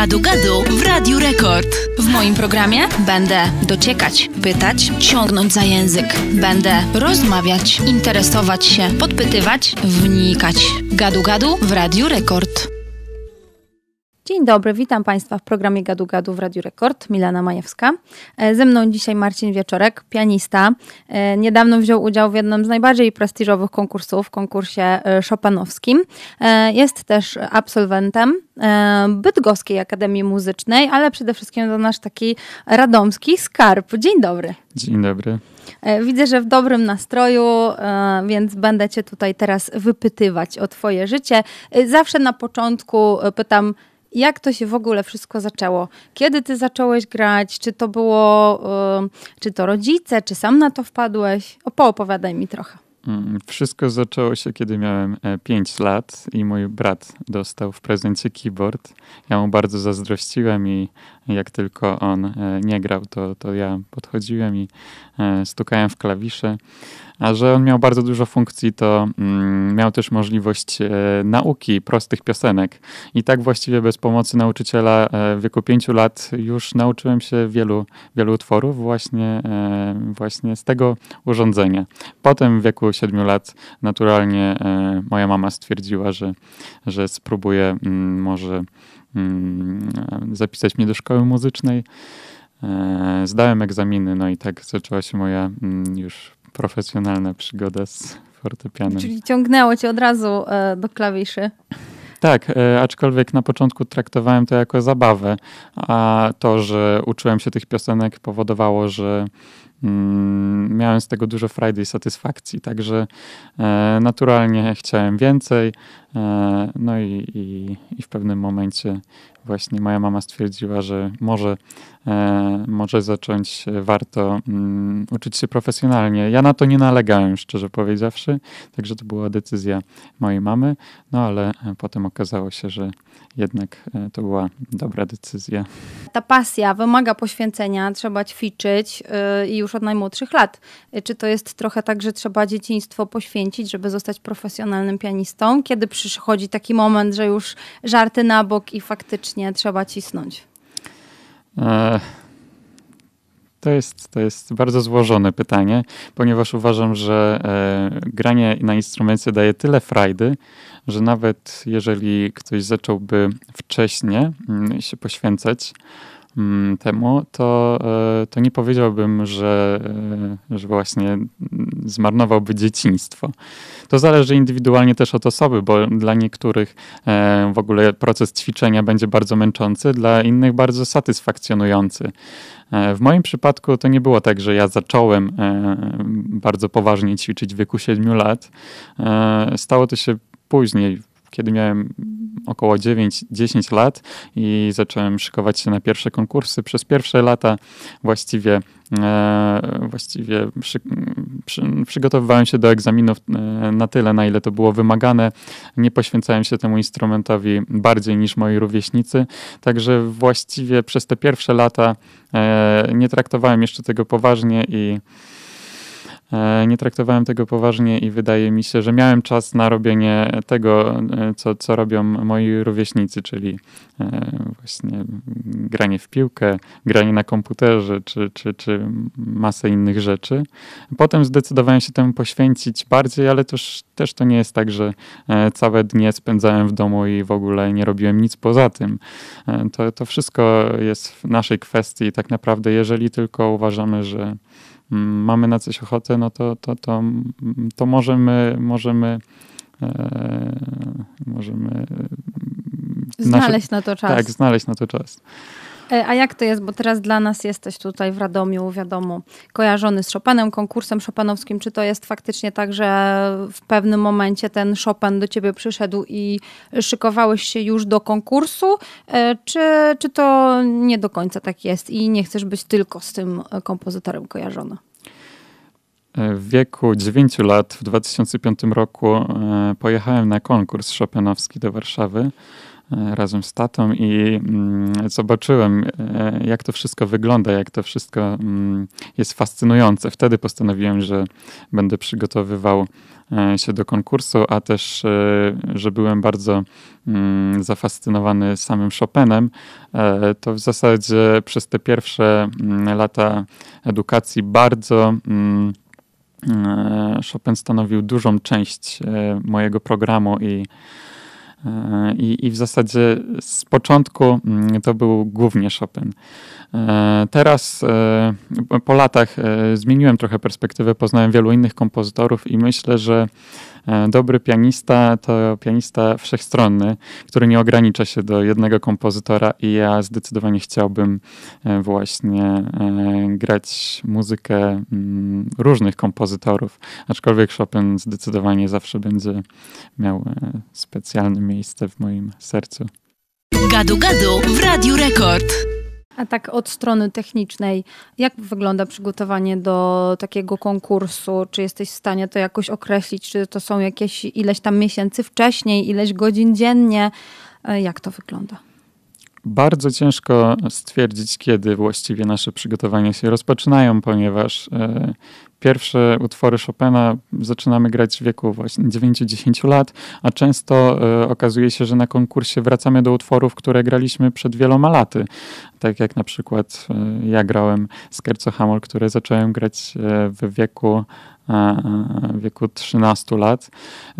Gadu Gadu w Radiu Rekord. W moim programie będę dociekać, pytać, ciągnąć za język. Będę rozmawiać, interesować się, podpytywać, wnikać. Gadu Gadu w Radiu Rekord. Dzień dobry, witam Państwa w programie Gadu Gadu w Radiu Rekord, Milana Majewska. E, ze mną dzisiaj Marcin Wieczorek, pianista. E, niedawno wziął udział w jednym z najbardziej prestiżowych konkursów, konkursie e, szopanowskim. Jest też absolwentem Bydgoskiej Akademii Muzycznej, ale przede wszystkim do nasz taki radomski skarb. Dzień dobry. Dzień dobry. Widzę, że w dobrym nastroju, więc będę Cię tutaj teraz wypytywać o Twoje życie. Zawsze na początku pytam, jak to się w ogóle wszystko zaczęło? Kiedy ty zacząłeś grać? Czy to było, czy to rodzice, czy sam na to wpadłeś? Opowiadaj mi trochę. Mm, wszystko zaczęło się, kiedy miałem 5 e, lat i mój brat dostał w prezencie keyboard. Ja mu bardzo zazdrościłem i jak tylko on e, nie grał, to, to ja podchodziłem i e, stukałem w klawisze. A że on miał bardzo dużo funkcji, to mm, miał też możliwość e, nauki prostych piosenek. I tak właściwie bez pomocy nauczyciela e, w wieku pięciu lat już nauczyłem się wielu, wielu utworów właśnie, e, właśnie z tego urządzenia. Potem w wieku siedmiu lat naturalnie moja mama stwierdziła, że, że spróbuje mm, może mm, zapisać mnie do szkoły muzycznej. E, zdałem egzaminy, no i tak zaczęła się moja mm, już profesjonalna przygoda z fortepianem. Czyli ciągnęło cię od razu e, do klawiszy. Tak, e, aczkolwiek na początku traktowałem to jako zabawę, a to, że uczyłem się tych piosenek powodowało, że Mm, miałem z tego dużo frajdy i satysfakcji, także e, naturalnie chciałem więcej. E, no i, i, i, w pewnym momencie właśnie moja mama stwierdziła, że może, e, może zacząć warto mm, uczyć się profesjonalnie. Ja na to nie nalegałem, szczerze powiedziawszy, także to była decyzja mojej mamy, no ale potem okazało się, że jednak to była dobra decyzja. Ta pasja wymaga poświęcenia, trzeba ćwiczyć y, i już już od najmłodszych lat. Y, czy to jest trochę tak, że trzeba dzieciństwo poświęcić, żeby zostać profesjonalnym pianistą? Kiedy przychodzi taki moment, że już żarty na bok i faktycznie trzeba cisnąć? E, to jest, to jest bardzo złożone pytanie, ponieważ uważam, że e, granie na instrumencie daje tyle frajdy, że nawet jeżeli ktoś zacząłby wcześniej mm, się poświęcać, Mm, temu, to, e, to nie powiedziałbym, że, e, że właśnie zmarnowałby dzieciństwo. To zależy indywidualnie też od osoby, bo dla niektórych e, w ogóle proces ćwiczenia będzie bardzo męczący, dla innych bardzo satysfakcjonujący. W moim przypadku to nie było tak, że ja zacząłem bardzo poważnie ćwiczyć w wieku 7 lat. Stało to się później, kiedy miałem około 9-10 lat i zacząłem szykować się na pierwsze konkursy. Przez pierwsze lata właściwie e, właściwie przy, przy, przygotowywałem się do egzaminów e, na tyle, na ile to było wymagane. Nie poświęcałem się temu instrumentowi bardziej niż moi rówieśnicy, także właściwie przez te pierwsze lata e, nie traktowałem jeszcze tego poważnie i E, nie traktowałem tego poważnie i wydaje mi się, że miałem czas na robienie tego, e, co, co robią moi rówieśnicy, czyli e, właśnie granie w piłkę, granie na komputerze czy, czy, czy masę innych rzeczy. Potem zdecydowałem się temu poświęcić bardziej, ale też, też to nie jest tak, że całe dnie spędzałem w domu i w ogóle nie robiłem nic poza tym. To, to wszystko jest w naszej kwestii. Tak naprawdę, jeżeli tylko uważamy, że mamy na coś ochotę, no to, to, to, to możemy, możemy, e, możemy e, znaleźć nasze, na to czas. Tak, znaleźć na to czas. E, a jak to jest, bo teraz dla nas jesteś tutaj w Radomiu, wiadomo, kojarzony z Chopinem, konkursem szopanowskim. Czy to jest faktycznie tak, że w pewnym momencie ten Chopin do ciebie przyszedł i szykowałeś się już do konkursu? E, czy, czy to nie do końca tak jest i nie chcesz być tylko z tym kompozytorem kojarzony? E, w wieku 9 lat w 2005 roku pojechałem na konkurs szopenowski do Warszawy. E, razem z tatą i mm, zobaczyłem, e, jak to wszystko wygląda, jak to wszystko mm, jest fascynujące. Wtedy postanowiłem, że będę przygotowywał e, się do konkursu, a też, że byłem bardzo mm, zafascynowany samym Chopinem, to w zasadzie przez te pierwsze lata edukacji bardzo. Chopin stanowił dużą część mojego programu i i, I, w zasadzie z początku mm, to był głównie Chopin. E, teraz e, po latach e, zmieniłem trochę perspektywę, poznałem wielu innych kompozytorów i myślę, że E, dobry pianista to pianista wszechstronny, który nie ogranicza się do jednego kompozytora i ja zdecydowanie chciałbym e, właśnie e, grać muzykę mm, różnych kompozytorów, aczkolwiek Chopin zdecydowanie zawsze będzie miał specjalne miejsce w moim sercu. Gadu Gadu w Radiu Rekord. A tak od strony technicznej, jak wygląda przygotowanie do takiego konkursu? Czy jesteś w stanie to jakoś określić? Czy to są jakieś ileś tam miesięcy wcześniej, ileś godzin dziennie? E, jak to wygląda? Bardzo ciężko stwierdzić, kiedy właściwie nasze przygotowania się rozpoczynają, ponieważ e, pierwsze utwory Chopina zaczynamy grać w wieku właśnie 9-10 lat, a często e, okazuje się, że na konkursie wracamy do utworów, które graliśmy przed wieloma laty. Tak jak na przykład e, ja grałem Skerco Hamol, które zacząłem grać w wieku E, w wieku 13 lat.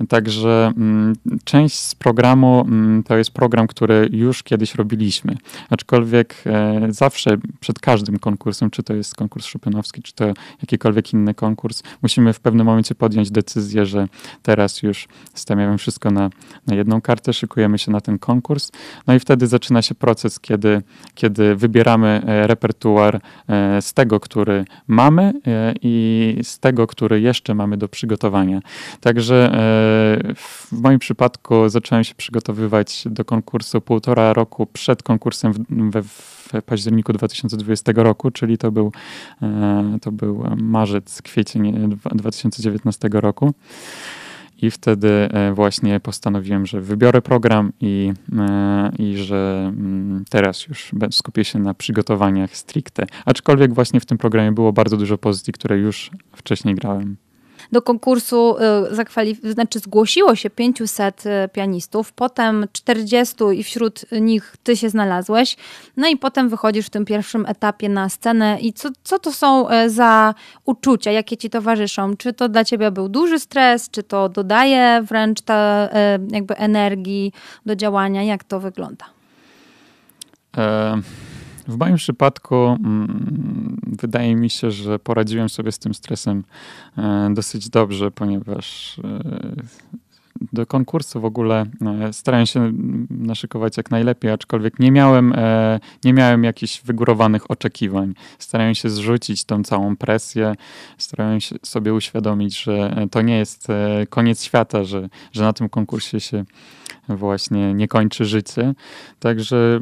Także mm, część z programu mm, to jest program, który już kiedyś robiliśmy. Aczkolwiek e, zawsze przed każdym konkursem, czy to jest konkurs szopenowski, czy to jakikolwiek inny konkurs, musimy w pewnym momencie podjąć decyzję, że teraz już stawiamy wszystko na, na jedną kartę, szykujemy się na ten konkurs. No i wtedy zaczyna się proces, kiedy, kiedy wybieramy e, repertuar z tego, który mamy i z tego, który jeszcze mamy do przygotowania. Także e, w moim przypadku zacząłem się przygotowywać do konkursu półtora roku przed konkursem we, w październiku 2020 roku, czyli to był, e, to był marzec, kwiecień 2019 roku. I wtedy e, właśnie postanowiłem, że wybiorę program i, e, i że mm, teraz już skupię się na przygotowaniach stricte. Aczkolwiek właśnie w tym programie było bardzo dużo pozycji, które już wcześniej grałem do konkursu y, znaczy zgłosiło się 500 y, pianistów, potem 40 i wśród nich ty się znalazłeś. No i potem wychodzisz w tym pierwszym etapie na scenę i co, co to są y, za uczucia, jakie ci towarzyszą? Czy to dla ciebie był duży stres, czy to dodaje wręcz ta jakby energii do działania? Jak to wygląda? E- w moim przypadku mm, wydaje mi się, że poradziłem sobie z tym stresem e, dosyć dobrze, ponieważ e, do konkursu w ogóle e, starałem się naszykować jak najlepiej, aczkolwiek nie miałem, nie miałem jakichś wygórowanych oczekiwań. Starałem się zrzucić tą całą presję, starałem się sobie uświadomić, że to nie jest koniec świata, że, że na tym konkursie się właśnie nie kończy życie. Także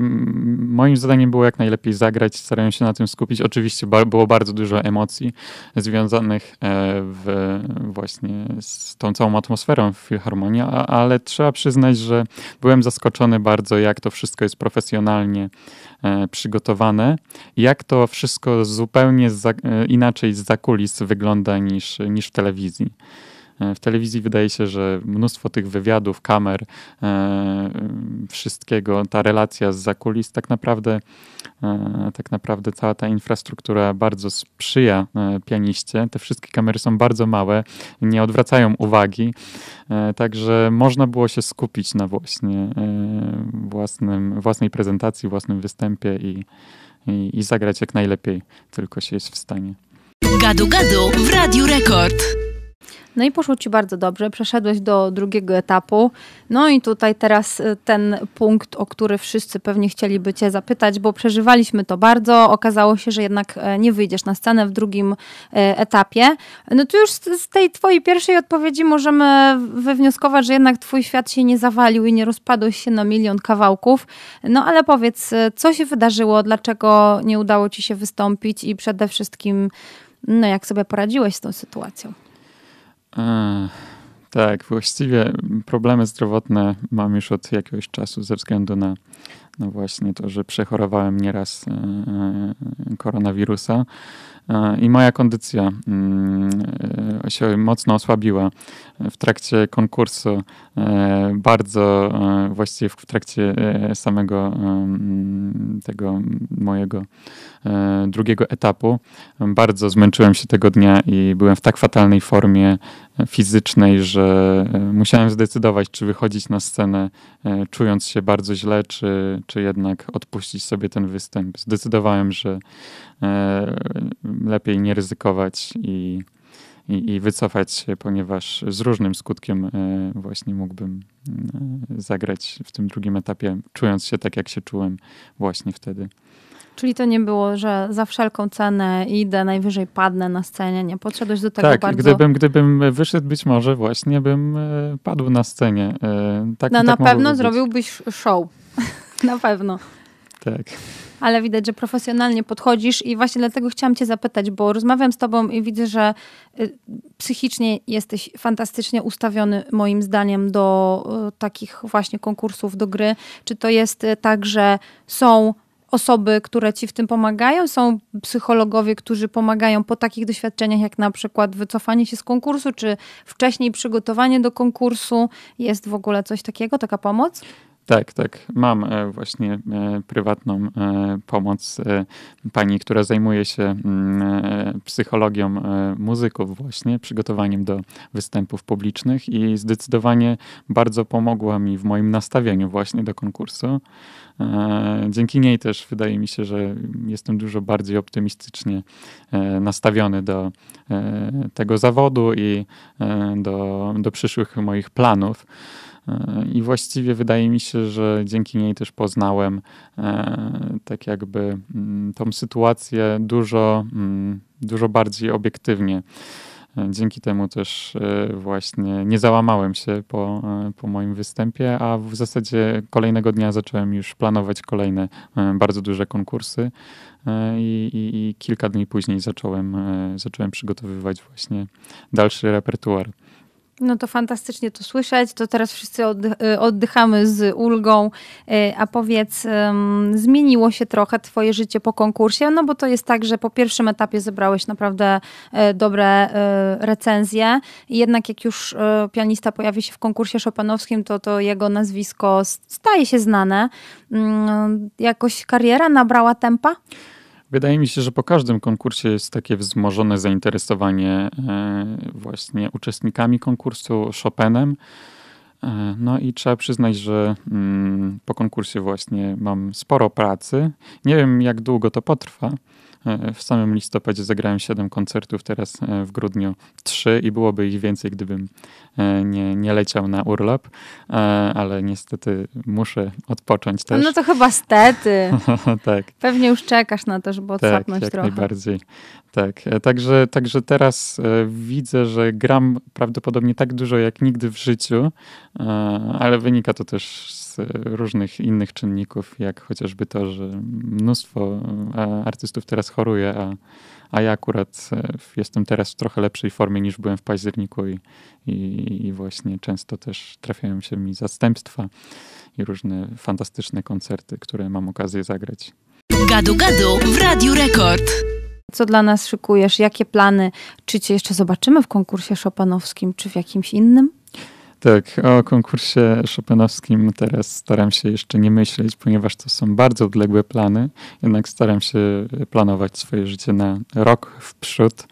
moim zadaniem było jak najlepiej zagrać, starałem się na tym skupić. Oczywiście było bardzo dużo emocji związanych e, w, właśnie z tą całą atmosferą w Filharmonii, ale trzeba przyznać, że byłem zaskoczony bardzo, jak to wszystko jest profesjonalnie e, przygotowane, jak to wszystko zupełnie e, inaczej z zakulis wygląda niż, niż w telewizji. E, w telewizji wydaje się, że mnóstwo tych wywiadów, kamer, e, wszystkiego, ta relacja z zakulis, tak naprawdę, e, tak naprawdę cała ta infrastruktura bardzo sprzyja pianiście. Te wszystkie kamery są bardzo małe, nie odwracają uwagi, także można było się skupić na właśnie własnym, własnej prezentacji, własnym występie i, i, i zagrać jak najlepiej tylko się jest w stanie. Gadu Gadu w Radiu Rekord. No i poszło ci bardzo dobrze, przeszedłeś do drugiego etapu. No i tutaj teraz y, ten punkt, o który wszyscy pewnie chcieliby cię zapytać, bo przeżywaliśmy to bardzo. Okazało się, że jednak e, nie wyjdziesz na scenę w drugim e, etapie. No tu już z tej twojej pierwszej odpowiedzi możemy wywnioskować, że jednak twój świat się nie zawalił i nie rozpadł się na milion kawałków. No ale powiedz, e, co się wydarzyło, dlaczego nie udało ci się wystąpić i przede wszystkim, no jak sobie poradziłeś z tą sytuacją? tak, właściwie problemy zdrowotne mam już od jakiegoś czasu ze względu na właśnie to, że przechorowałem nieraz e, e, koronawirusa E, i moja kondycja mm, e, się mocno osłabiła w trakcie konkursu. E, bardzo właściwie w trakcie samego mm, tego mojego drugiego etapu. Bardzo zmęczyłem się tego dnia i byłem w tak fatalnej formie, fizycznej, że e, musiałem zdecydować, czy wychodzić na scenę e, czując się bardzo źle, czy, czy jednak odpuścić sobie ten występ. Zdecydowałem, że e, lepiej nie ryzykować i, i, i wycofać się, ponieważ z różnym skutkiem właśnie mógłbym zagrać w tym drugim etapie, czując się tak, jak się czułem właśnie wtedy. Czyli to nie było, że za wszelką cenę idę, najwyżej padnę na scenie, nie? Podszedłeś do tego tak, bardzo... Gdybym, gdybym wyszedł, być może właśnie bym e, padł na scenie. E, tak, no, tak na pewno być. zrobiłbyś show. na pewno. Tak. Ale widać, że profesjonalnie podchodzisz i właśnie dlatego chciałam Cię zapytać, bo rozmawiam z Tobą i widzę, że y, psychicznie jesteś fantastycznie ustawiony, moim zdaniem, do y, takich właśnie konkursów, do gry. Czy to jest y, tak, że są osoby, które ci w tym pomagają, są psychologowie, którzy pomagają po takich doświadczeniach, jak na przykład wycofanie się z konkursu, czy wcześniej przygotowanie do konkursu. Jest w ogóle coś takiego, taka pomoc? Tak, tak. Mam e, właśnie e, prywatną e, pomoc pani, która zajmuje się mm, psychologią muzyków, właśnie przygotowaniem do występów publicznych i zdecydowanie bardzo pomogła mi w moim nastawieniu właśnie do konkursu. Dzięki niej też wydaje mi się, że jestem dużo bardziej optymistycznie nastawiony do tego zawodu i do, do przyszłych moich planów. E, I właściwie wydaje mi się, że dzięki niej też poznałem e, tak jakby mm, tą sytuację dużo, mm, dużo bardziej obiektywnie. E, dzięki temu też właśnie nie załamałem się po, po moim występie, a w zasadzie kolejnego dnia zacząłem już planować kolejne bardzo duże konkursy i, i, i kilka dni później zacząłem, zacząłem przygotowywać właśnie dalszy repertuar. No to fantastycznie to słyszeć. To teraz wszyscy y, oddychamy z ulgą. Y, a powiedz, zmieniło się trochę Twoje życie po konkursie? No bo to jest tak, że po pierwszym etapie zebrałeś naprawdę y, dobre recenzje. Jednak jak już pianista pojawi się w konkursie szopanowskim, to, to jego nazwisko staje się znane. Mm, jakoś kariera nabrała tempa? Wydaje mi się, że po każdym konkursie jest takie wzmożone zainteresowanie e, właśnie uczestnikami konkursu, Chopinem. E, no i trzeba przyznać, że mm, po konkursie właśnie mam sporo pracy. Nie wiem, jak długo to potrwa. E, w samym listopadzie zagrałem 7 koncertów, teraz e, w grudniu 3 i byłoby ich więcej, gdybym e, nie, nie leciał na urlop, ale niestety muszę odpocząć też. No to chyba stety. tak. Pewnie już czekasz na to, żeby odsapnąć tak, jak trochę. najbardziej. Tak, także, także teraz widzę, że gram prawdopodobnie tak dużo jak nigdy w życiu, ale wynika to też różnych innych czynników, jak chociażby to, że mnóstwo e, artystów teraz choruje, a, a ja akurat e, jestem teraz w trochę lepszej formie niż byłem w październiku i, i, i właśnie często też trafiają się mi zastępstwa i różne fantastyczne koncerty, które mam okazję zagrać. Gadu Gadu w Radiu Rekord. Co dla nas szykujesz? Jakie plany? Czy cię jeszcze zobaczymy w konkursie szopanowskim, czy w jakimś innym? Tak, o konkursie szopenowskim teraz staram się jeszcze nie myśleć, ponieważ to są bardzo odległe plany. Jednak staram się planować swoje życie na rok w przód.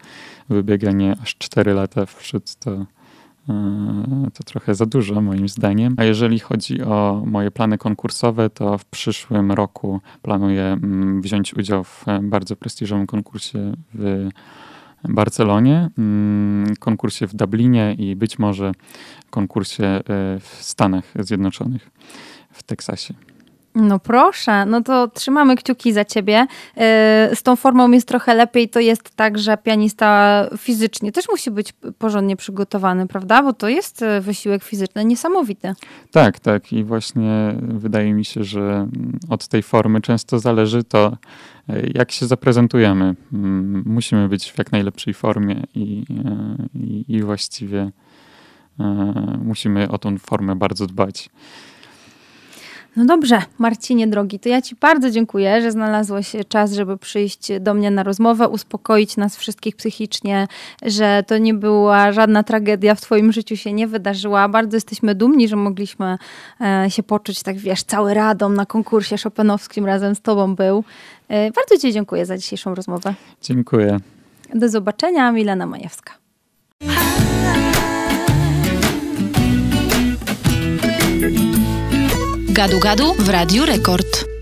Wybieganie aż 4 lata w przód to, e, to trochę za dużo moim zdaniem. A jeżeli chodzi o moje plany konkursowe, to w przyszłym roku planuję mm, wziąć udział w e, bardzo prestiżowym konkursie w Barcelonie, mm, konkursie w Dublinie i być może konkursie e, w Stanach Zjednoczonych, w Teksasie. No proszę, no to trzymamy kciuki za ciebie. Y, z tą formą jest trochę lepiej. To jest tak, że pianista fizycznie też musi być porządnie przygotowany, prawda? Bo to jest y, wysiłek fizyczny niesamowity. Tak, tak. I właśnie wydaje mi się, że mm, od tej formy często zależy to, y, jak się zaprezentujemy. Mm, musimy być w jak najlepszej formie i, i, i właściwie musimy o tą formę bardzo dbać. No dobrze, Marcinie drogi, to ja Ci bardzo dziękuję, że znalazłeś czas, żeby przyjść do mnie na rozmowę, uspokoić nas wszystkich psychicznie, że to nie była żadna tragedia w Twoim życiu się nie wydarzyła. Bardzo jesteśmy dumni, że mogliśmy e, się poczuć tak, wiesz, cały radom na konkursie szopenowskim razem z Tobą był. E, bardzo Ci dziękuję za dzisiejszą rozmowę. Dziękuję. Do zobaczenia, Milena Majewska. Gadu Gadu w Radiu Rekord.